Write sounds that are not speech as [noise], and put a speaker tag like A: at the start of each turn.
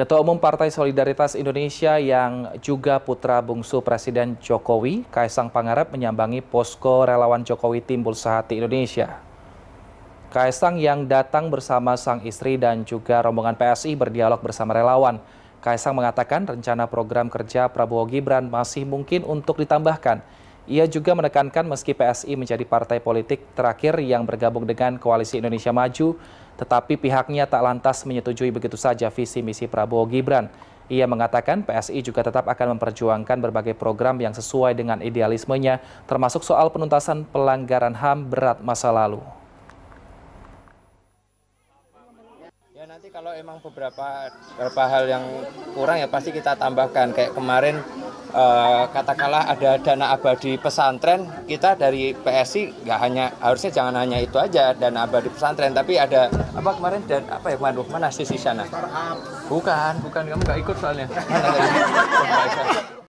A: Ketua Umum Partai Solidaritas Indonesia yang juga putra bungsu Presiden Jokowi, Kaisang Pangarep menyambangi posko relawan Jokowi Timbul Sehati Indonesia. Kaisang yang datang bersama sang istri dan juga rombongan PSI berdialog bersama relawan. Kaisang mengatakan rencana program kerja Prabowo Gibran masih mungkin untuk ditambahkan. Ia juga menekankan meski PSI menjadi partai politik terakhir yang bergabung dengan Koalisi Indonesia Maju, tetapi pihaknya tak lantas menyetujui begitu saja visi misi Prabowo Gibran. Ia mengatakan PSI juga tetap akan memperjuangkan berbagai program yang sesuai dengan idealismenya, termasuk soal penuntasan pelanggaran HAM berat masa lalu.
B: Ya nanti kalau emang beberapa beberapa
C: hal yang kurang ya pasti kita tambahkan. Kayak kemarin Eh, katakanlah ada dana abadi pesantren kita dari PSI nggak hanya harusnya jangan hanya itu aja dana abadi pesantren tapi ada apa kemarin dan apa ya kemarin mana sisi sana bukan bukan kamu nggak ikut soalnya
A: [laughs]